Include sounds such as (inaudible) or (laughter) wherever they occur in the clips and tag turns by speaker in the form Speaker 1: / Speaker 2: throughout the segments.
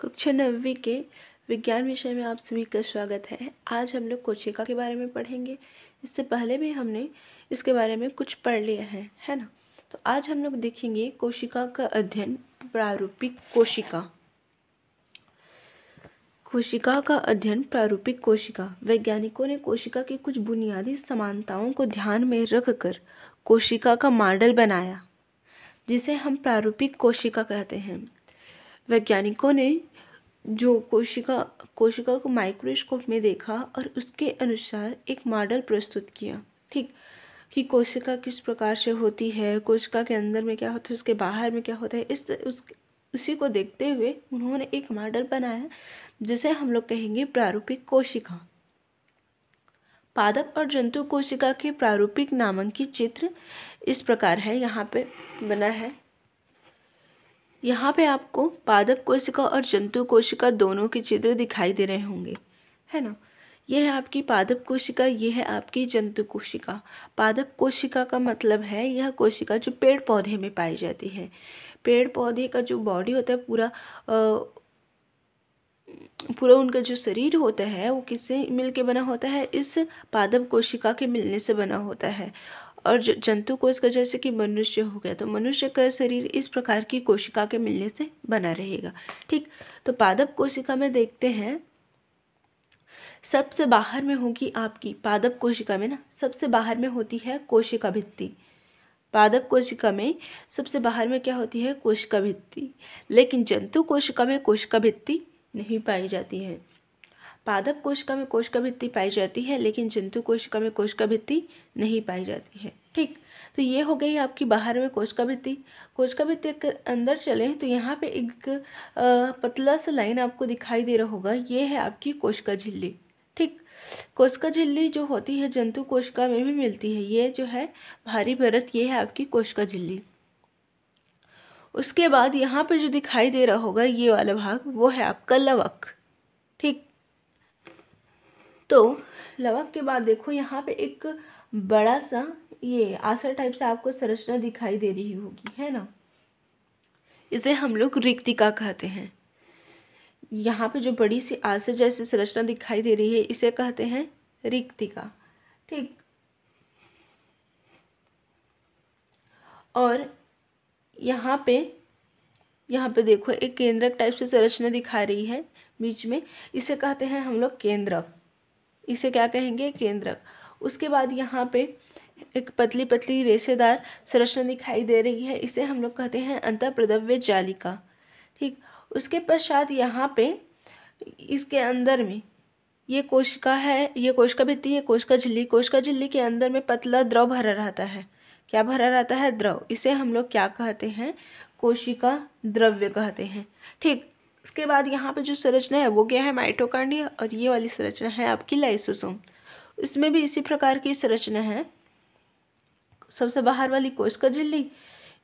Speaker 1: कक्षा नब्बी के विज्ञान विषय में आप सभी का स्वागत है आज हम लोग कोशिका के बारे में पढ़ेंगे इससे पहले भी हमने इसके बारे में कुछ पढ़ लिया है है ना तो आज हम लोग देखेंगे कोशिका का अध्ययन प्रारूपिक कोशिका कोशिका का अध्ययन प्रारूपिक कोशिका वैज्ञानिकों ने कोशिका की कुछ बुनियादी समानताओं को ध्यान में रखकर कोशिका का मॉडल बनाया जिसे हम प्रारूपिक कोशिका कहते हैं वैज्ञानिकों ने जो कोशिका कोशिका को माइक्रोस्कोप में देखा और उसके अनुसार एक मॉडल प्रस्तुत किया ठीक कि कोशिका किस प्रकार से होती है कोशिका के अंदर में क्या होता है उसके बाहर में क्या होता है इस उस उसी को देखते हुए उन्होंने एक मॉडल बनाया जिसे हम लोग कहेंगे प्रारूपिक कोशिका पादप और जंतु कोशिका के प्रारूपिक नामांकित चित्र इस प्रकार है यहाँ पे बना है यहाँ पे आपको पादप कोशिका और जंतु कोशिका दोनों के चित्र दिखाई दे रहे होंगे है ना यह है आपकी पादप कोशिका यह है आपकी जंतु कोशिका पादप कोशिका का मतलब है यह कोशिका जो पेड़ पौधे में पाई जाती है पेड़ पौधे का जो बॉडी होता है पूरा आ, पूरा उनका जो शरीर होता है वो किससे मिल के बना होता है इस पादप कोशिका के मिलने से बना होता है और जंतु कोश का जैसे कि मनुष्य हो गया तो मनुष्य का शरीर इस प्रकार की कोशिका के मिलने से बना रहेगा ठीक तो पादप कोशिका में देखते हैं सबसे बाहर में होगी आपकी पादप कोशिका में ना सबसे बाहर में होती है कोशिका भित्ति पादप कोशिका में सबसे बाहर में क्या होती है कोशिका भित्ति लेकिन जंतु कोशिका में कोशिका भित्ति नहीं पाई जाती है पादप कोशिका में कोशिका भित्ति पाई जाती है लेकिन जंतु कोशिका में कोशिका भित्ति नहीं पाई जाती है ठीक तो ये हो गई आपकी बाहर में कोशिका भित्ति कोशिका भित्ति अगर अंदर चले तो यहाँ पे एक पतला सा लाइन आपको दिखाई दे रहा होगा ये है आपकी कोशिका झिल्ली ठीक कोशिका झिल्ली जो होती है जंतु कोशिका में भी मिलती है ये जो है भारी भरत ये है आपकी कोशिका झिल्ली उसके बाद यहाँ पे जो दिखाई दे रहा होगा ये वाला भाग वो है आपका लवक ठीक तो लवक के बाद देखो यहाँ पे एक बड़ा सा ये आसर टाइप से आपको संरचना दिखाई दे रही होगी है ना इसे हम लोग रिक्तिका कहते हैं यहाँ पे जो बड़ी सी आसर जैसी संरचना दिखाई दे रही है इसे कहते हैं रिक्तिका ठीक और यहाँ पे यहाँ पे देखो एक केंद्रक टाइप से संरचना दिखा रही है बीच में इसे कहते हैं हम लोग केंद्रक इसे क्या कहेंगे केंद्रक उसके बाद यहाँ पे एक पतली पतली रेसेदार संरचना दिखाई दे रही है इसे हम लोग कहते हैं अंतर्प्रदव्य जालिका ठीक उसके पश्चात यहाँ पे इसके अंदर में ये कोशिका है ये कोशिका भित्ति है कोशिका झिल्ली कोशिका झिल्ली के अंदर में पतला द्रव भरा रहता है क्या भरा रहता है द्रव इसे हम लोग क्या कहते हैं कोशिका द्रव्य कहते हैं ठीक इसके बाद यहाँ पे जो संरचना है वो क्या है माइटोकांडिया और ये वाली संरचना है आपकी लाइसोसोम इसमें भी इसी प्रकार की संरचना है सबसे बाहर वाली कोश का झिल्ली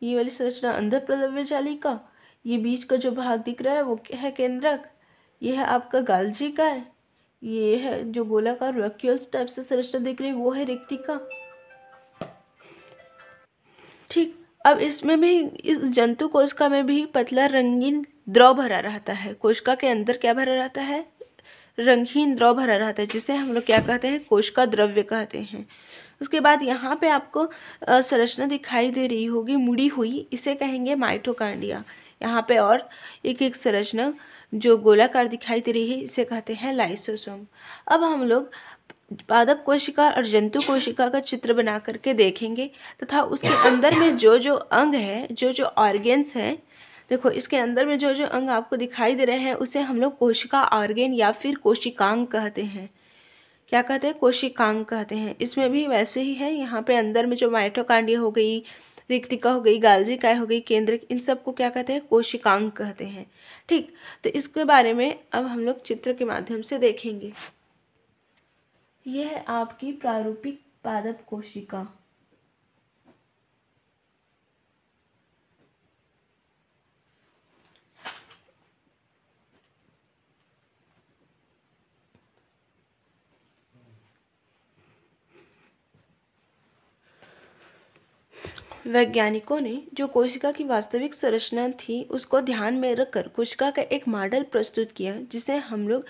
Speaker 1: ये वाली संरचना अंदर प्रदव्य का ये बीच का जो भाग दिख रहा है वो क्या है केंद्रक ये है आपका गालजी का है ये है जो गोलाकार वैक्यूल्स टाइप से संरचना दिख रही है वो है रिक्ति का ठीक अब इसमें भी इस जंतु कोशिका में भी पतला रंगीन द्रव भरा रहता है कोशिका के अंदर क्या भरा रहता है रंगहीन द्रव भरा रहता है जिसे हम लोग क्या कहते हैं कोशिका द्रव्य कहते हैं उसके बाद यहाँ पे आपको संरचना दिखाई दे रही होगी मुड़ी हुई इसे कहेंगे माइटोकांडिया यहाँ पे और एक एक संरचना जो गोलाकार दिखाई दे रही है इसे कहते हैं लाइसोसोम अब हम लोग पादप कोशिका और जंतु कोशिका का चित्र बना करके देखेंगे तथा उसके अंदर में जो जो अंग है जो जो ऑर्गेन्स हैं देखो इसके अंदर में जो जो अंग आपको दिखाई दे रहे हैं उसे हम लोग कोशिका ऑर्गेन या फिर कोशिकांग कहते हैं क्या कहते हैं कोशिकांग कहते हैं इसमें भी वैसे ही है यहाँ पे अंदर में जो माइटोकांडिया हो गई रिक्तिका हो गई गालजिकाय हो गई केंद्र इन सब को क्या कहते हैं कोशिकांग कहते हैं ठीक तो इसके बारे में अब हम लोग चित्र के माध्यम से देखेंगे यह है आपकी प्रारूपिक पादप कोशिका वैज्ञानिकों ने जो कोशिका की वास्तविक संरचना थी उसको ध्यान में रखकर कोशिका का एक मॉडल प्रस्तुत किया जिसे हम लोग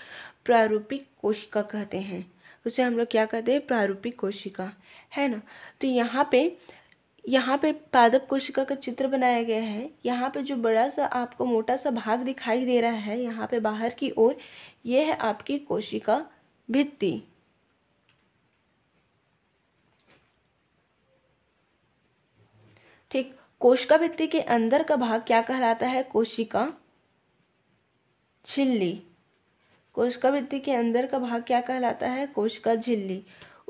Speaker 1: प्रारूपिक कोशिका कहते हैं उसे हम लोग क्या कहते हैं प्रारूपिक कोशिका है ना तो यहाँ पे यहाँ पे पादप कोशिका का चित्र बनाया गया है यहाँ पे जो बड़ा सा आपको मोटा सा भाग दिखाई दे रहा है यहाँ पे बाहर की ओर ये है आपकी कोशिका भित्ति ठीक कोशिका भित्ति के अंदर का भाग क्या कहलाता है कोशिका झिल्ली कोशिका भित्ति के अंदर का भाग क्या कहलाता है कोशिका झिल्ली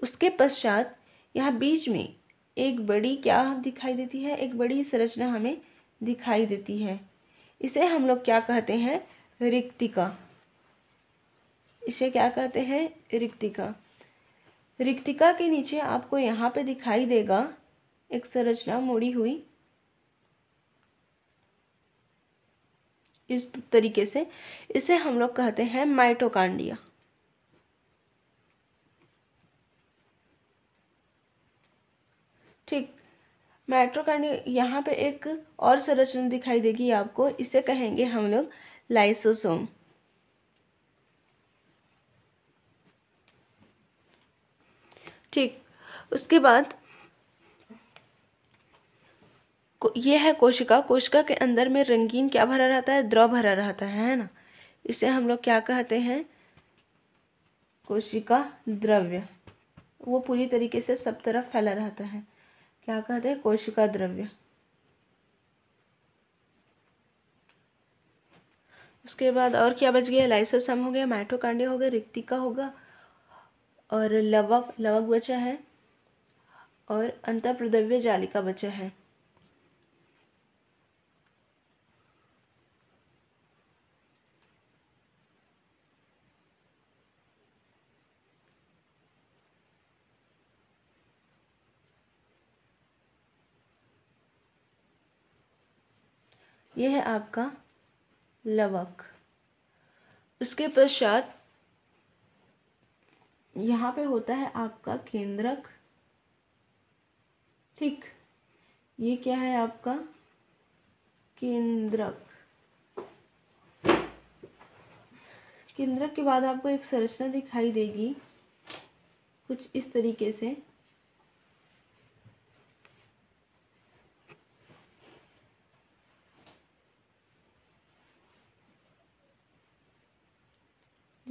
Speaker 1: उसके पश्चात यहाँ बीच में एक बड़ी क्या दिखाई देती है एक बड़ी संरचना हमें दिखाई देती है इसे हम लोग क्या कहते हैं रिक्तिका इसे क्या कहते हैं रिक्तिका रिक्तिका के नीचे आपको यहाँ पे दिखाई देगा एक संरचना मोड़ी हुई इस तरीके से इसे हम लोग कहते हैं माइटोकांडिया ठीक माइटोकांडिया यहाँ पे एक और संरचना दिखाई देगी आपको इसे कहेंगे हम लोग लाइसोसोम ठीक उसके बाद ये है कोशिका कोशिका के अंदर में रंगीन क्या भरा रहता है द्रव भरा रहता है है ना इसे हम लोग क्या कहते हैं कोशिका द्रव्य वो पूरी तरीके से सब तरफ फैला रहता है क्या कहते हैं कोशिका द्रव्य उसके बाद और क्या बच गया लाइसोसम हो गया माइटोकांडिया हो गया रिक्तिका होगा और लवक लवक बचा है और अंतप्रद्रव्य जालिका बचा है ये है आपका लवक उसके पश्चात यहाँ पे होता है आपका केंद्रक ठीक ये क्या है आपका केंद्रक केंद्रक के बाद आपको एक संरचना दिखाई देगी कुछ इस तरीके से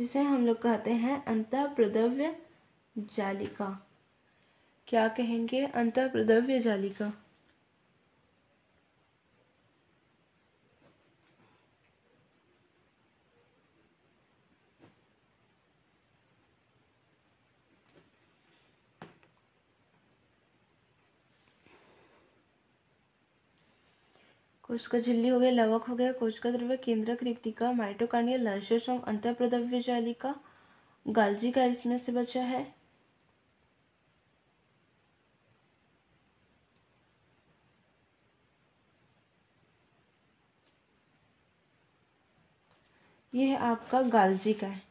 Speaker 1: जिसे हम लोग कहते हैं अंतःप्रद्रव्य जालिका क्या कहेंगे अंतःप्रद्रव्य जालिका कोशिका झिल्ली हो गया लवक हो गया कोशिका द्रव्य केंद्रक रिक्तिका माइटोकार्डियल लाइसोसोम प्रद्रव्य जालिका गालजी का इसमें से बचा है यह है आपका गालजी का है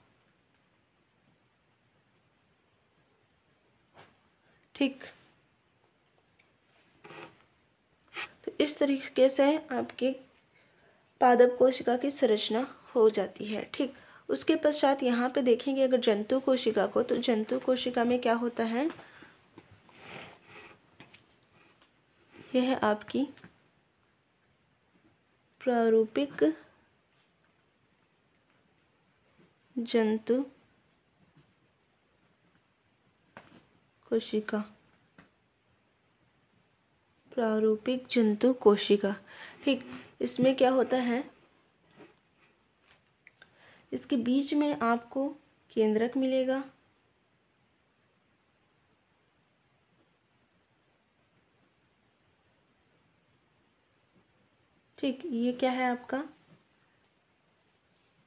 Speaker 1: ठीक इस तरीके से आपकी पादप कोशिका की संरचना हो जाती है ठीक उसके पश्चात यहाँ पे देखेंगे अगर जंतु कोशिका को तो जंतु कोशिका में क्या होता है यह है आपकी प्रारूपिक जंतु कोशिका प्रारूपिक जंतु कोशिका ठीक इसमें क्या होता है इसके बीच में आपको केंद्रक मिलेगा ठीक ये क्या है आपका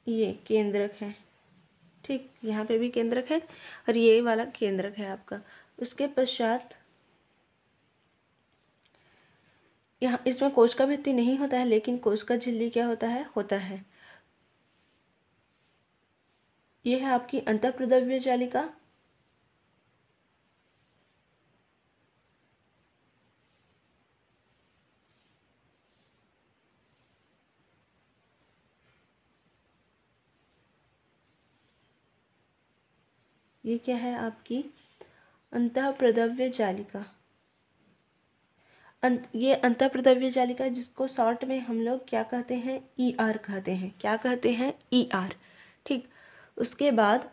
Speaker 1: ये केंद्रक है ठीक यहाँ पे भी केंद्रक है और ये वाला केंद्रक है आपका उसके पश्चात यहाँ इसमें कोश का भित्ति नहीं होता है लेकिन कोश का झिल्ली क्या होता है होता है यह है आपकी प्रद्रव्य जालिका ये क्या है आपकी अंत प्रद्रव्य जालिका अंत ये अंतप्रद्रव्य जालिका जिसको शॉर्ट में हम लोग क्या कहते हैं ई e आर कहते हैं क्या कहते हैं ई e आर ठीक उसके बाद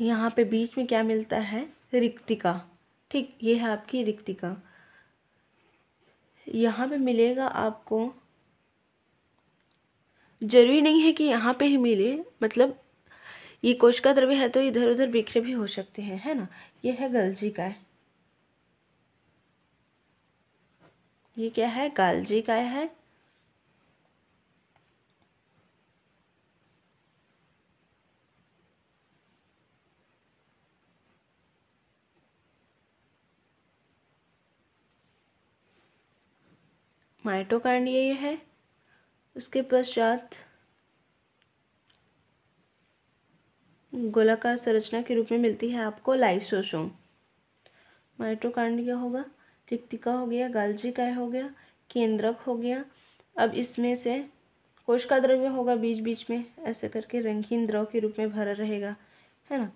Speaker 1: यहाँ पे बीच में क्या मिलता है रिक्तिका ठीक ये है आपकी रिक्तिका यहाँ पे मिलेगा आपको जरूरी नहीं है कि यहाँ पे ही मिले मतलब ये कोशिका द्रव्य है तो इधर उधर बिखरे भी हो सकते हैं है ना ये है गलजी का है ये क्या है गालजी का है माइटोकांड ये है उसके पश्चात गोलाकार संरचना के रूप में मिलती है आपको लाइसोसोम माइटोकांड यह होगा रिक्तिका हो गया गालजिकाय हो गया केंद्रक हो गया अब इसमें से कोश का द्रव्य होगा बीच बीच में ऐसे करके रंगहीन द्रव के रूप में भरा रहेगा है ना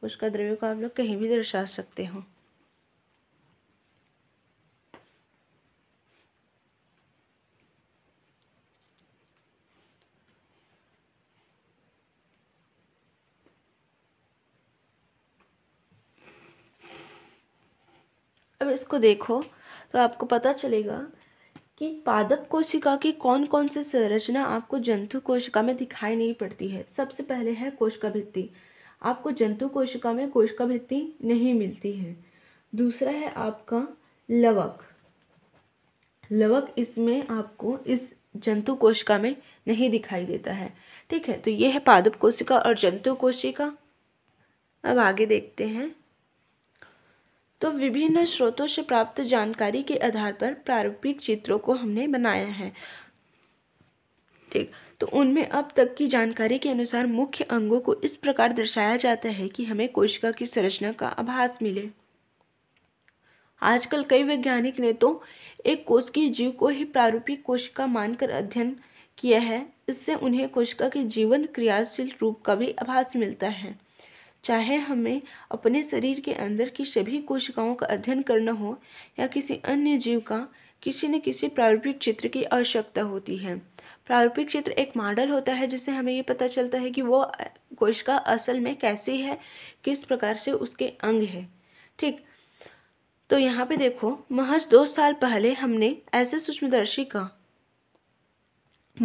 Speaker 1: कोश का द्रव्य को आप लोग कहीं भी दर्शा सकते हो अब इसको देखो तो आपको पता चलेगा कि पादप कोशिका की कौन कौन सी संरचना आपको जंतु कोशिका में दिखाई नहीं पड़ती है सबसे पहले है कोशिका भित्ति आपको जंतु कोशिका में कोशिका भित्ति नहीं मिलती है दूसरा है आपका लवक लवक इसमें आपको इस जंतु कोशिका में नहीं दिखाई देता है ठीक है तो ये है पादप कोशिका और जंतु कोशिका अब आगे देखते हैं तो विभिन्न स्रोतों से प्राप्त जानकारी के आधार पर प्रारूपिक चित्रों को हमने बनाया है ठीक तो उनमें अब तक की जानकारी के अनुसार मुख्य अंगों को इस प्रकार दर्शाया जाता है कि हमें कोशिका की संरचना का आभास मिले आजकल कई वैज्ञानिक ने तो एक की जीव को ही प्रारूपिक कोशिका मानकर अध्ययन किया है इससे उन्हें कोशिका के जीवन क्रियाशील रूप का भी आभास मिलता है चाहे हमें अपने शरीर के अंदर की सभी कोशिकाओं का अध्ययन करना हो या किसी अन्य जीव का किसी न किसी प्रारूपिक क्षेत्र की आवश्यकता होती है प्रारूपिक क्षेत्र एक मॉडल होता है जिससे हमें ये पता चलता है कि वो कोशिका असल में कैसी है किस प्रकार से उसके अंग है ठीक तो यहाँ पे देखो महज दो साल पहले हमने ऐसे सूक्ष्मदर्शी का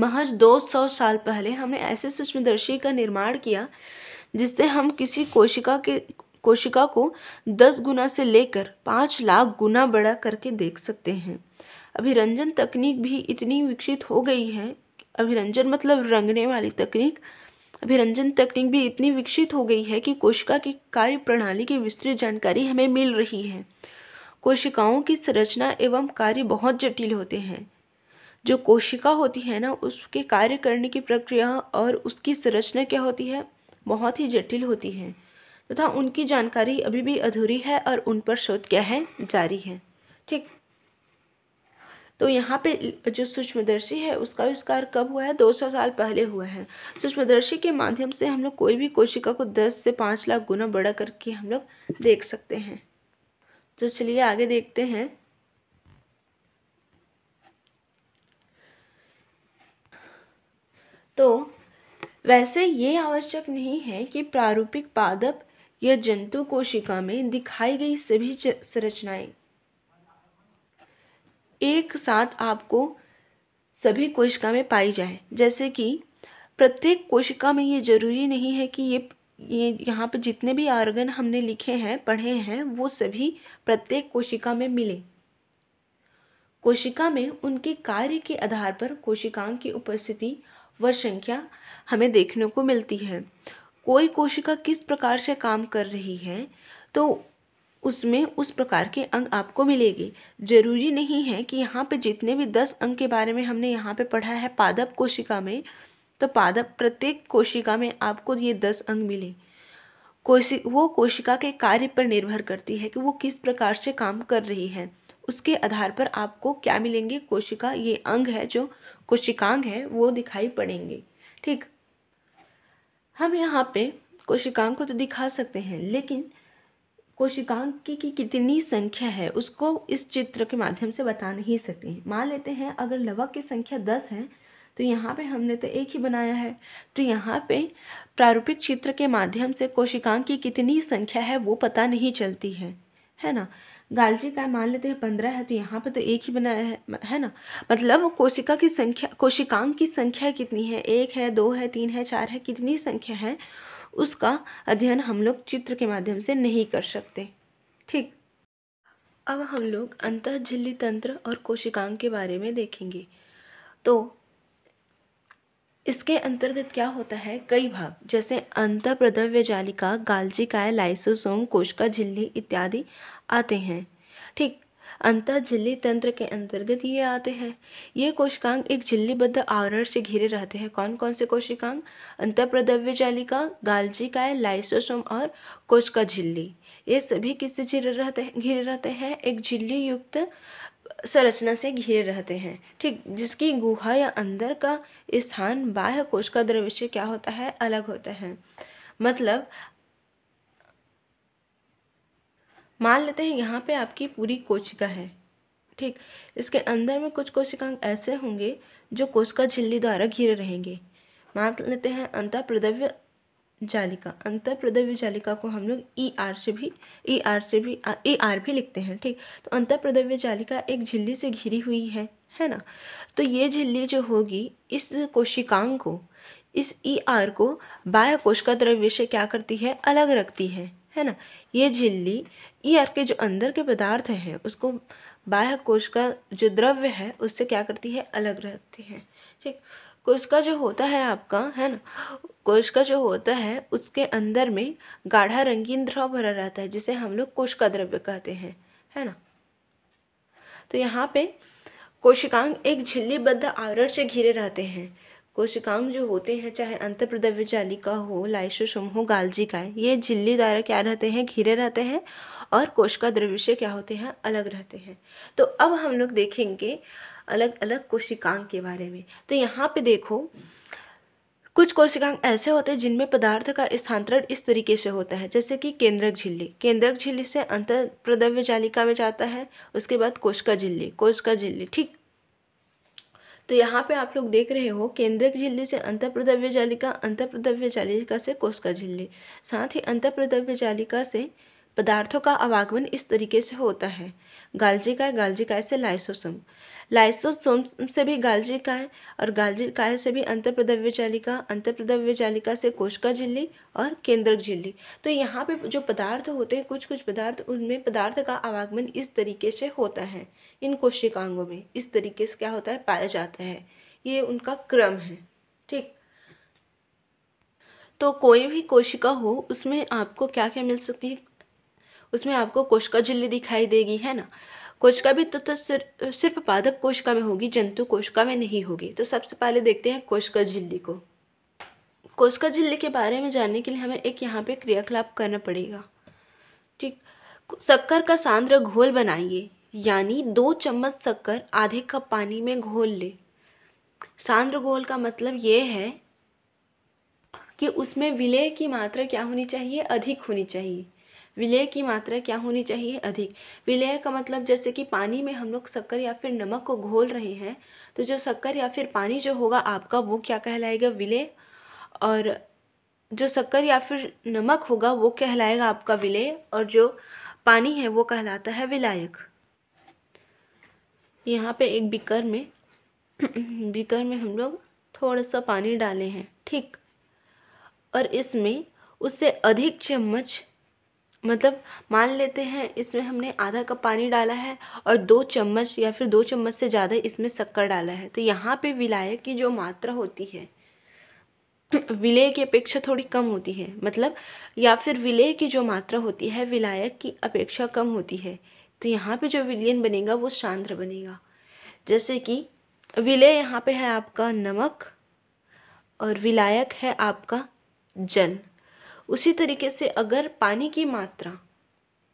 Speaker 1: महज दो सौ साल पहले हमने ऐसे सूक्ष्मदर्शी का निर्माण किया जिससे हम किसी कोशिका के कोशिका को दस गुना से लेकर पाँच लाख गुना बड़ा करके देख सकते हैं अभिरंजन तकनीक भी इतनी विकसित हो गई है अभिरंजन मतलब रंगने वाली तकनीक अभिरंजन तकनीक भी इतनी विकसित हो गई है कि कोशिका की कार्य प्रणाली की विस्तृत जानकारी हमें मिल रही है कोशिकाओं की संरचना एवं कार्य बहुत जटिल होते हैं जो कोशिका होती है ना उसके कार्य करने की प्रक्रिया और उसकी संरचना क्या होती है बहुत ही जटिल होती हैं तथा उनकी जानकारी अभी भी अधूरी है और उन पर शोध क्या है जारी है ठीक तो यहाँ पे जो सूक्ष्मदर्शी है उसका आविष्कार कब हुआ है 200 साल पहले हुआ है सूक्ष्मदर्शी के माध्यम से हम लोग कोई भी कोशिका को 10 से 5 लाख गुना बड़ा करके हम लोग देख सकते हैं तो चलिए आगे देखते हैं तो वैसे ये आवश्यक नहीं है कि प्रारूपिक पादप या जंतु कोशिका में दिखाई गई सभी संरचनाएं एक साथ आपको सभी कोशिका में पाई जाए जैसे कि प्रत्येक कोशिका में ये जरूरी नहीं है कि ये ये यहाँ पर जितने भी आर्गन हमने लिखे हैं पढ़े हैं वो सभी प्रत्येक कोशिका में मिले कोशिका में उनके कार्य के आधार पर कोशिकाओं की उपस्थिति व संख्या हमें देखने को मिलती है कोई कोशिका किस प्रकार से काम कर रही है तो उसमें उस प्रकार के अंग आपको मिलेंगे जरूरी नहीं है कि यहाँ पे जितने भी दस अंग के बारे में हमने यहाँ पे पढ़ा है पादप कोशिका में तो पादप प्रत्येक कोशिका में आपको ये दस अंग मिले कोशि वो कोशिका के कार्य पर निर्भर करती है कि वो किस प्रकार से काम कर रही है उसके आधार पर आपको क्या मिलेंगे कोशिका ये अंग है जो कोशिकांग है वो दिखाई पड़ेंगे ठीक हम यहाँ पे कोशिकांग को तो दिखा सकते हैं लेकिन कोशिकांग की, की कितनी संख्या है उसको इस चित्र के माध्यम से बता नहीं सकते मान लेते हैं अगर लवक की संख्या दस है तो यहाँ पे हमने तो एक ही बनाया है तो यहाँ पे प्रारूपिक चित्र के माध्यम से कोशिकांग की कितनी संख्या है वो पता नहीं चलती है है ना गालजी का मान लेते हैं पंद्रह है तो यहाँ पर तो एक ही बना है है ना मतलब कोशिका की संख्या कोशिकांग की संख्या कितनी है एक है दो है तीन है चार है कितनी संख्या है उसका अध्ययन हम लोग चित्र के माध्यम से नहीं कर सकते ठीक अब हम लोग अंत झिल्ली तंत्र और कोशिकांग के बारे में देखेंगे तो इसके अंतर्गत क्या होता है कई भाग जैसे अंत प्रद्रव्य जालिका काय लाइसोसोम कोशिका झिल्ली इत्यादि आते हैं ठीक अंत झिल्ली तंत्र के अंतर्गत ये आते हैं ये कोशिकांग एक झिल्लीबद्ध आवरण से घिरे रहते हैं कौन कौन से कोशिकांग अंतप्रद्रव्य जालिका काय लाइसोसोम और कोशिका झिल्ली ये सभी किससे घिरे रहते हैं घिरे रहते हैं एक झिल्ली युक्त संरचना से घिरे रहते हैं ठीक जिसकी गुहा या अंदर का स्थान बाह्य कोशिका द्रव्य से क्या होता है अलग होता है मतलब मान लेते हैं यहाँ पे आपकी पूरी कोशिका है ठीक इसके अंदर में कुछ कोशिकांग ऐसे होंगे जो कोशिका झिल्ली द्वारा घिरे रहेंगे मान लेते हैं अंतर प्रदव्य जालिका अंतर प्रदव्य जालिका को हम लोग ई e आर से भी ई e आर से भी ई आर e भी लिखते हैं ठीक तो अंतर प्रदव्य जालिका एक झिल्ली से घिरी हुई है है ना तो ये झिल्ली जो होगी इस कोशिकांग को इस ई आर को बाह्य कोशिका द्रव्य से क्या करती है अलग रखती है है ना ये झिल्ली ईआर के जो अंदर के पदार्थ हैं उसको बाह्य कोश का जो द्रव्य है उससे क्या करती है अलग रखती है ठीक कोश का जो होता है आपका है ना कोश का जो होता है उसके अंदर में गाढ़ा रंगीन द्रव भरा रहता है जिसे हम लोग कोश का द्रव्य कहते हैं है ना तो यहाँ पे कोशिकांग एक झिल्लीबद्ध आवरण से घिरे रहते हैं कोशिकांग जो होते हैं चाहे अंतप्रद्रव्य जालिका हो लाइसोसोम हो गालजी का ये झिल्ली द्वारा क्या रहते हैं घिरे रहते हैं और कोशिका द्रव्य क्या होते हैं अलग रहते हैं तो अब हम लोग देखेंगे अलग अलग कोशिकांग के बारे में तो यहाँ पे देखो कुछ कोशिकांग ऐसे होते हैं जिनमें पदार्थ का स्थानांतरण इस तरीके से होता है जैसे कि केंद्रक झिल्ली केंद्रक झिल्ली से अंतर प्रदव्य जालिका में जाता है उसके बाद कोशिका झिल्ली कोशिका झिल्ली ठीक तो यहाँ पे आप लोग देख रहे हो केंद्रक झिल्ली से अंतर्प्रदव्य जालिका अंतर्प्रदव्य जालिका से कोशिका झिल्ली साथ ही अंतर्प्रदव्य जालिका से पदार्थों का आवागमन इस तरीके से होता है गालजी काय गालजी काय से लाइसोसोम लाइसोसोम से भी गालजी काय और गालजी काय से भी अंतर प्रदव्य जालिका अंतर प्रदव्य जालिका से कोशिका झिल्ली और केंद्रक झिल्ली तो यहाँ पे जो पदार्थ होते हैं कुछ कुछ पदार्थ उनमें पदार्थ का आवागमन इस तरीके से होता है इन कोशिकांगों में इस तरीके से क्या होता है पाया जाता है ये उनका क्रम है ठीक तो कोई भी कोशिका हो उसमें आपको क्या क्या मिल सकती है उसमें आपको कोशिका झिल्ली दिखाई देगी है ना कोशिका भी तो, तो सिर्फ सिर्फ पादप कोशिका में होगी जंतु कोशिका में नहीं होगी तो सबसे पहले देखते हैं कोशिका झिल्ली को कोशिका झिल्ली के बारे में जानने के लिए हमें एक यहाँ पे क्रियाकलाप करना पड़ेगा ठीक शक्कर का सांद्र घोल बनाइए यानी दो चम्मच शक्कर आधे कप पानी में घोल ले सांद्र घोल का मतलब ये है कि उसमें विलय की मात्रा क्या होनी चाहिए अधिक होनी चाहिए विलय की मात्रा क्या होनी चाहिए अधिक विलय का मतलब जैसे कि पानी में हम लोग शक्कर या फिर नमक को घोल रहे हैं तो जो शक्कर या फिर पानी जो होगा आपका वो क्या कहलाएगा विलय और जो शक्कर या फिर नमक होगा वो कहलाएगा आपका विलय और जो पानी है वो कहलाता है विलायक यहाँ पे एक बिकर में बिकर में हम लोग थोड़ा सा पानी डाले हैं ठीक और इसमें उससे अधिक चम्मच मतलब मान लेते हैं इसमें हमने आधा कप पानी डाला है और दो चम्मच या फिर दो चम्मच से ज़्यादा इसमें शक्कर डाला है तो यहाँ पे विलायक की जो मात्रा होती है विलय की अपेक्षा थोड़ी कम होती है मतलब या फिर विलय की जो मात्रा होती है विलायक की अपेक्षा कम होती है तो यहाँ पे जो विलियन बनेगा वो शांत्र बनेगा जैसे कि विलय यहाँ पे है आपका नमक और विलायक है आपका जल उसी तरीके से अगर पानी की मात्रा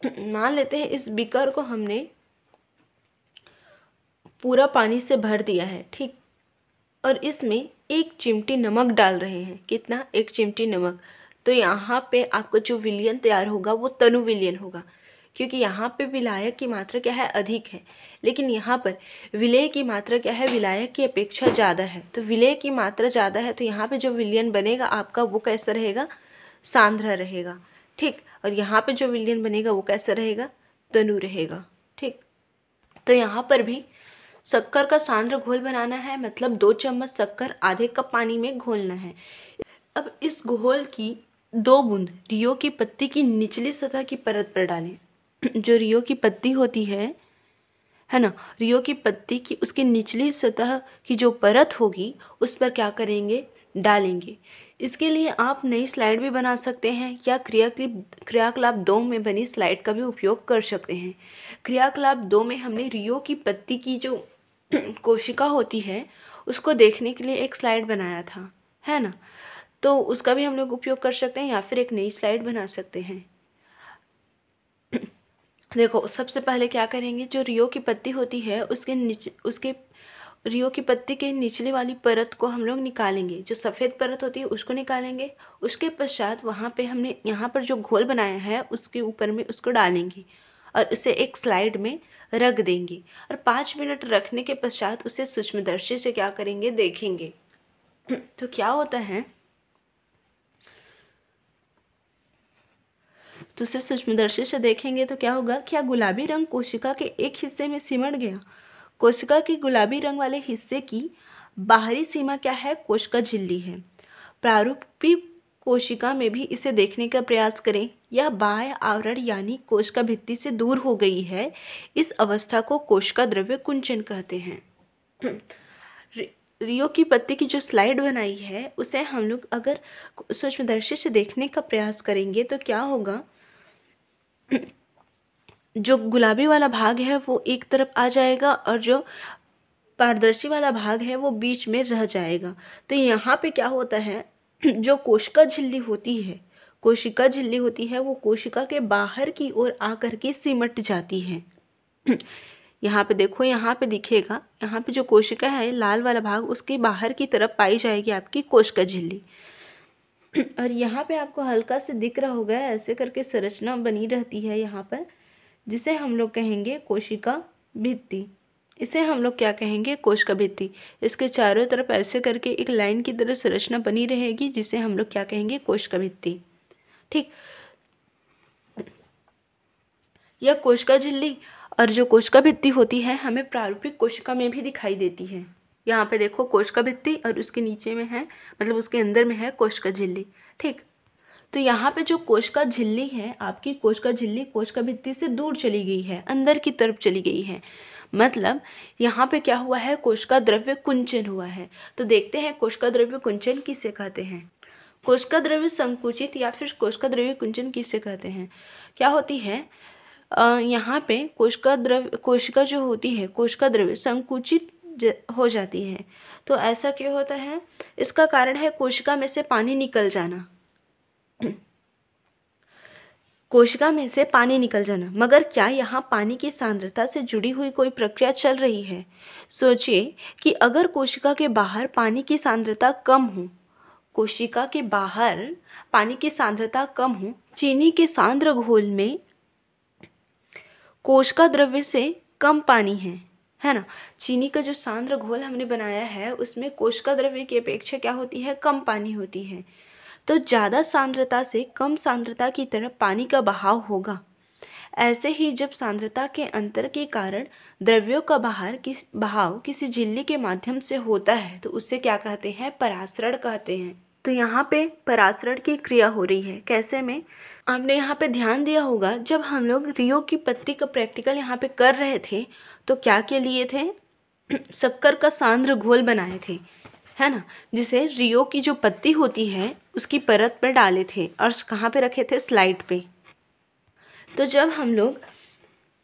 Speaker 1: (clears throat) मान लेते हैं इस बीकर को हमने पूरा पानी से भर दिया है ठीक और इसमें एक चिमटी नमक डाल रहे हैं कितना एक चिमटी नमक तो यहाँ पे आपका जो विलियन तैयार होगा वो तनु विलियन होगा क्योंकि यहाँ पे विलायक की मात्रा क्या है अधिक है लेकिन यहाँ पर विलय की मात्रा क्या है विलायक की अपेक्षा ज़्यादा है तो विलय की मात्रा ज़्यादा है तो यहाँ पे जो विलियन बनेगा आपका वो कैसा रहेगा सांद्रा रहेगा ठीक और यहाँ पे जो विलियन बनेगा वो कैसा रहेगा तनु रहेगा ठीक तो यहाँ पर भी शक्कर का सांद्र घोल बनाना है मतलब दो चम्मच शक्कर आधे कप पानी में घोलना है अब इस घोल की दो बूंद रियो की पत्ती की निचली सतह की परत पर डालें (clears throat) जो रियो की पत्ती होती है है ना रियो की पत्ती की उसकी निचली सतह की जो परत होगी उस पर क्या करेंगे डालेंगे इसके लिए आप नई स्लाइड भी बना सकते हैं या क्रियाकलिप क्रियाकलाप दो में बनी स्लाइड का भी उपयोग कर सकते हैं क्रियाकलाप दो में हमने रियो की पत्ती की जो (clears throat) कोशिका होती है उसको देखने के लिए एक स्लाइड बनाया था है ना तो उसका भी हम लोग उपयोग कर सकते हैं या फिर एक नई स्लाइड बना सकते हैं (clears throat) देखो सबसे पहले क्या करेंगे जो रियो की पत्ती होती है उसके नीचे उसके रियो की पत्ती के निचले वाली परत को हम लोग निकालेंगे जो सफ़ेद परत होती है उसको निकालेंगे उसके पश्चात वहाँ पे हमने यहाँ पर जो घोल बनाया है उसके ऊपर में उसको डालेंगे और उसे एक स्लाइड में रख देंगे और पाँच मिनट रखने के पश्चात उसे सूक्ष्मदर्शी से क्या करेंगे देखेंगे तो क्या होता है तो उसे सूक्ष्मदर्शी से देखेंगे तो क्या होगा क्या गुलाबी रंग कोशिका के एक हिस्से में सिमट गया कोशिका के गुलाबी रंग वाले हिस्से की बाहरी सीमा क्या है कोशिका झिल्ली है प्रारूपी कोशिका में भी इसे देखने का प्रयास करें यह बाह्य आवरण यानी कोशिका भित्ति से दूर हो गई है इस अवस्था को कोशिका द्रव्य कुंचन कहते हैं रियो की पत्ती की जो स्लाइड बनाई है उसे हम लोग अगर सूक्ष्मदर्शी से देखने का प्रयास करेंगे तो क्या होगा जो गुलाबी वाला भाग है वो एक तरफ आ जाएगा और जो पारदर्शी वाला भाग है वो बीच में रह जाएगा तो यहाँ पे क्या होता है (clears throat) जो कोशिका झिल्ली होती है कोशिका झिल्ली होती है वो कोशिका के बाहर की ओर आकर के सिमट जाती है (clears throat) यहाँ पे देखो यहाँ पे दिखेगा यहाँ पे जो कोशिका है लाल वाला भाग उसके बाहर की तरफ पाई जाएगी आपकी कोशिका झिल्ली (clears throat) और यहाँ पे आपको हल्का से दिख रहा होगा ऐसे करके संरचना बनी रहती है यहाँ पर जिसे हम लोग कहेंगे कोशिका भित्ति इसे हम लोग क्या कहेंगे कोश का भित्ति इसके चारों तरफ ऐसे करके एक लाइन की तरह संरचना बनी रहेगी जिसे हम लोग क्या कहेंगे कोश का भित्ति ठीक यह कोशिका झिल्ली और जो कोशिका भित्ति होती है हमें प्रारूपिक कोशिका में भी दिखाई देती है यहाँ पे देखो कोशिका भित्ति और उसके नीचे में है मतलब उसके अंदर में है कोशिका झिल्ली ठीक तो यहाँ पे जो कोशिका झिल्ली है आपकी कोशिका झिल्ली कोशिका भित्ति से दूर चली गई है अंदर की तरफ चली गई है मतलब यहाँ पे क्या हुआ है कोशिका द्रव्य कुंचन हुआ है तो देखते हैं कोशिका द्रव्य कुंचन किसे कहते हैं कोशिका द्रव्य संकुचित या फिर कोशिका द्रव्य कुंचन किसे कहते हैं क्या होती है यहाँ पे कोशिका द्रव्य कोशिका जो होती है कोशिका द्रव्य संकुचित हो जाती है तो ऐसा क्यों होता है इसका कारण है कोशिका में से पानी निकल जाना (clears throat) कोशिका में से पानी निकल जाना मगर क्या यहाँ पानी की सांद्रता से जुड़ी हुई कोई प्रक्रिया चल रही है सोचिए कि अगर कोशिका के बाहर पानी की सांद्रता कम हो कोशिका के बाहर पानी की सांद्रता कम हो चीनी के सांद्र घोल में कोश का द्रव्य से कम पानी है है ना चीनी का जो सांद्र घोल हमने बनाया है उसमें कोश का द्रव्य की अपेक्षा क्या होती है कम पानी होती है तो ज़्यादा सांद्रता से कम सांद्रता की तरफ पानी का बहाव होगा ऐसे ही जब सांद्रता के अंतर के कारण द्रव्यों का बाहर किस बहाव किसी झिल्ली के माध्यम से होता है तो उससे क्या कहते हैं परासरण कहते हैं तो यहाँ पे परासरण की क्रिया हो रही है कैसे में आपने यहाँ पे ध्यान दिया होगा जब हम लोग रियो की पत्ती का प्रैक्टिकल यहाँ पे कर रहे थे तो क्या के लिए थे (clears throat) शक्कर का सांद्र घोल बनाए थे है ना जिसे रियो की जो पत्ती होती है उसकी परत पर डाले थे और कहाँ पे रखे थे स्लाइड पे तो जब हम लोग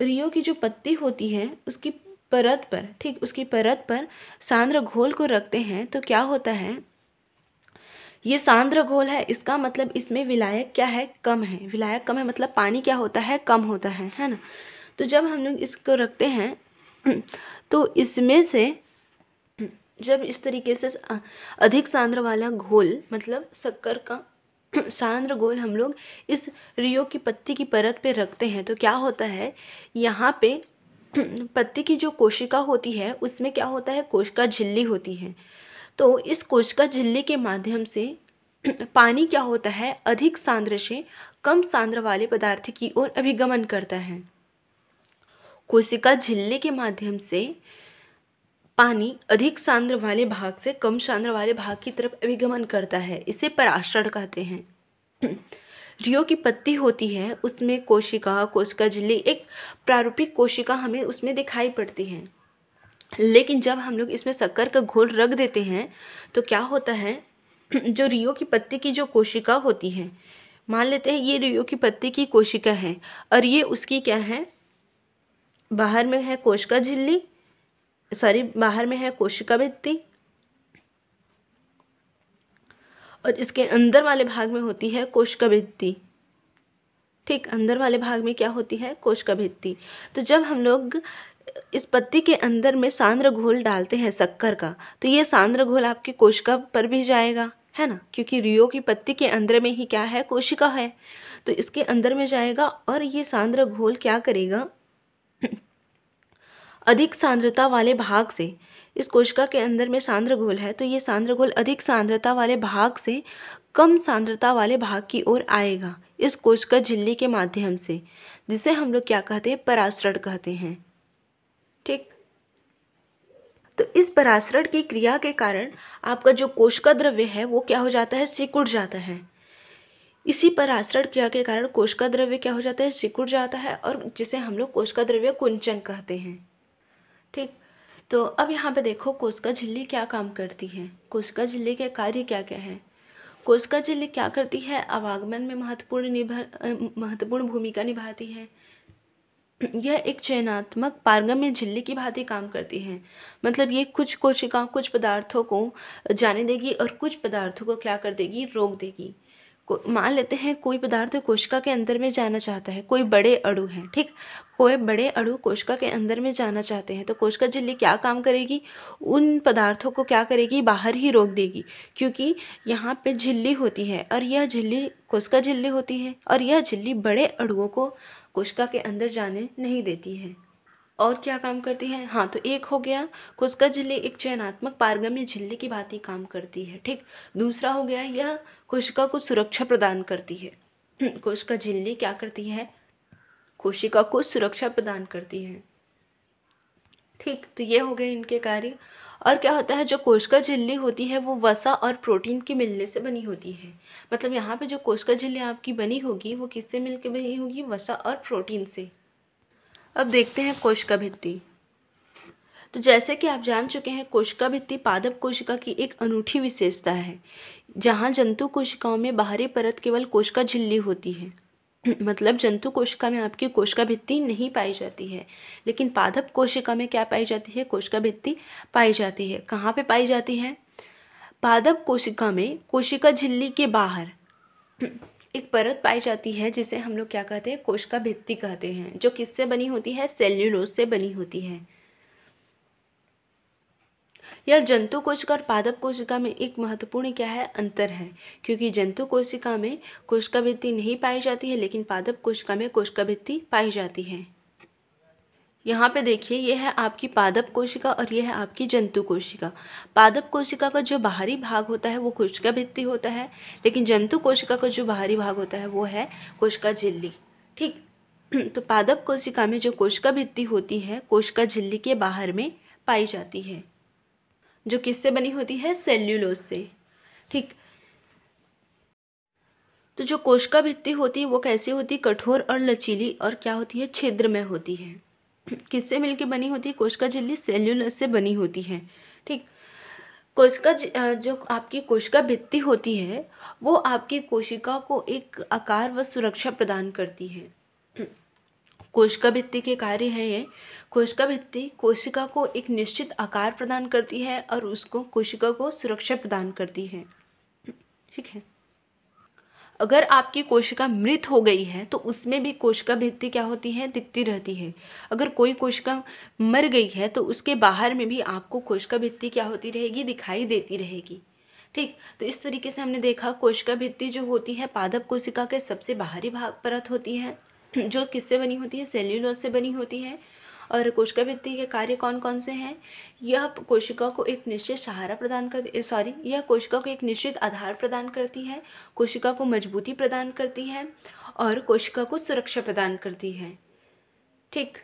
Speaker 1: रियो की जो पत्ती होती है उसकी परत पर ठीक उसकी परत पर सांद्र घोल को रखते हैं तो क्या होता है ये सांद्र घोल है इसका मतलब इसमें विलायक क्या है कम है विलायक कम है मतलब पानी क्या होता है कम होता है है ना तो जब हम लोग इसको रखते हैं (clears throat) तो इसमें से जब इस तरीके से अधिक सांद्र वाला घोल मतलब शक्कर का (clears throat) सांद्र घोल हम लोग इस रियो की पत्ती की परत पे रखते हैं तो क्या होता है यहाँ पे (clears throat) पत्ती की जो कोशिका होती है उसमें क्या होता है कोशिका झिल्ली होती है तो इस कोशिका झिल्ली के माध्यम से (clears throat) पानी क्या होता है अधिक सांद्र से कम सांद्र वाले पदार्थ की ओर अभिगमन करता है कोशिका झिल्ली के माध्यम से पानी अधिक सांद्र वाले भाग से कम सांद्र वाले भाग की तरफ अभिगमन करता है इसे पराश्रण कहते हैं रियो की पत्ती होती है उसमें कोशिका कोशिका झिल्ली एक प्रारूपिक कोशिका हमें उसमें दिखाई पड़ती है लेकिन जब हम लोग इसमें शक्कर का घोल रख देते हैं तो क्या होता है जो रियो की पत्ती की जो कोशिका होती है मान लेते हैं ये रियो की पत्ती की कोशिका है और ये उसकी क्या है बाहर में है कोशिका झिल्ली सॉरी बाहर में है कोशिका भित्ति और इसके अंदर वाले भाग में होती है कोशिका भित्ति ठीक अंदर वाले भाग में क्या होती है कोशिका भित्ति तो जब हम लोग इस पत्ती के अंदर में सांद्र घोल डालते हैं शक्कर का तो ये सांद्र घोल आपकी कोशिका पर भी जाएगा है ना क्योंकि रियो की पत्ती के अंदर में ही क्या है कोशिका है तो इसके अंदर में जाएगा और ये सांद्र घोल क्या करेगा अधिक सांद्रता वाले भाग से इस कोशिका के अंदर में सांद्र घोल है तो ये सांद्र घोल अधिक सांद्रता वाले भाग से कम सांद्रता वाले भाग की ओर आएगा इस कोशिका झिल्ली के माध्यम से जिसे हम लोग क्या कहते हैं परासरण कहते हैं ठीक तो इस परासरण की क्रिया के कारण आपका जो कोशिका द्रव्य है वो क्या हो जाता है सिकुड़ जाता है इसी पराश्रण क्रिया के कारण कोशिका द्रव्य क्या हो जाता है सिकुड़ जाता है और जिसे हम लोग कोशिका द्रव्य कुंचन कहते हैं ठीक तो अब यहाँ पे देखो कोशिका झिल्ली क्या काम करती है कोशिका झिल्ली के कार्य क्या क्या है कोशिका झिल्ली क्या करती है अवागमन में महत्वपूर्ण निभा महत्वपूर्ण भूमिका निभाती है यह एक चयनात्मक पारगम्य झिल्ली की भांति काम करती है मतलब ये कुछ कोशिकाओं कुछ पदार्थों को जाने देगी और कुछ पदार्थों को क्या कर देगी रोक देगी मान लेते हैं कोई पदार्थ कोशिका के अंदर में जाना चाहता है कोई बड़े अणु हैं ठीक कोई बड़े अणु कोशिका के अंदर में जाना चाहते हैं तो कोशिका झिल्ली क्या काम करेगी उन पदार्थों को क्या करेगी बाहर ही रोक देगी क्योंकि यहाँ पे झिल्ली होती है और यह झिल्ली कोशिका झिल्ली होती है और यह झिल्ली बड़े अड़ुओं को कोशिका के अंदर जाने नहीं देती है और क्या काम करती है हाँ तो एक हो गया खुशका झिल्ली एक चयनात्मक पारगम्य झिल्ली की भांति काम करती है ठीक दूसरा हो गया यह कोशिका को सुरक्षा प्रदान करती है (clears throat) कोशिका झिल्ली क्या करती है कोशिका को सुरक्षा प्रदान करती है ठीक तो ये हो गए इनके कार्य और क्या होता है जो कोशिका झिल्ली होती है वो वसा और प्रोटीन के मिलने से बनी होती है मतलब यहाँ पे जो कोशिका झिल्ली आपकी बनी होगी वो किससे मिलकर बनी होगी वसा और प्रोटीन से अब देखते हैं कोशिका भित्ति तो जैसे कि आप जान चुके हैं कोशिका भित्ति पादप कोशिका की एक अनूठी विशेषता है जहाँ जंतु कोशिकाओं में बाहरी परत केवल कोशिका झिल्ली होती है (clears throat) मतलब जंतु कोशिका में आपकी कोशिका भित्ति नहीं पाई जाती है लेकिन पादप कोशिका में क्या पाई जाती है कोशिका भित्ति पाई जाती है कहाँ पे पाई जाती है पादप कोशिका में कोशिका झिल्ली के बाहर (clears throat) एक परत पाई जाती है जिसे हम लोग क्या कहते हैं कोशिका भित्ति कहते हैं जो किससे बनी होती है सेल्यूलोज से बनी होती है यह जंतु कोशिका और पादप कोशिका में एक महत्वपूर्ण क्या है अंतर है क्योंकि जंतु कोशिका में कोशिका भित्ति नहीं पाई जाती है लेकिन पादप कोशिका में कोशिका भित्ति पाई जाती है यहाँ पे देखिए ये है आपकी पादप कोशिका और ये है आपकी जंतु कोशिका पादप कोशिका का जो बाहरी भाग होता है वो कोशिका भित्ति होता है लेकिन जंतु कोशिका का जो बाहरी भाग होता है वो है कोशिका झिल्ली ठीक (clears throat) तो पादप कोशिका में जो कोशिका भित्ति होती है कोशिका झिल्ली के बाहर में पाई जाती है जो किससे बनी होती है सेल्यूलोज से ठीक तो जो कोशिका भित्ति होती है वो कैसी होती है कठोर और लचीली और क्या होती है छिद्र में होती है किससे मिलकर बनी होती है कोशिका झिल्ली सेल्यूलस से बनी होती है ठीक कोशिका जो आपकी कोशिका भित्ति होती है वो आपकी कोशिका को एक आकार व सुरक्षा प्रदान करती है कोशिका भित्ति के कार्य है ये कोशिका भित्ति कोशिका को एक निश्चित आकार प्रदान करती है और उसको कोशिका को सुरक्षा प्रदान करती है ठीक है अगर आपकी कोशिका मृत हो गई है तो उसमें भी कोशिका भित्ति क्या होती है दिखती रहती है अगर कोई कोशिका मर गई है तो उसके बाहर में भी आपको कोशिका भित्ति क्या होती रहेगी दिखाई देती रहेगी ठीक तो इस तरीके से हमने देखा कोशिका भित्ति जो होती है पादप कोशिका के सबसे बाहरी भाग परत होती है जो किससे बनी होती है सेल्यूलोज से बनी होती है और कोशिका भित्ति के कार्य कौन कौन से हैं यह कोशिका को एक निश्चित सहारा प्रदान कर सॉरी यह कोशिका को एक निश्चित आधार प्रदान करती है कोशिका को मजबूती प्रदान करती है और कोशिका को सुरक्षा प्रदान करती है ठीक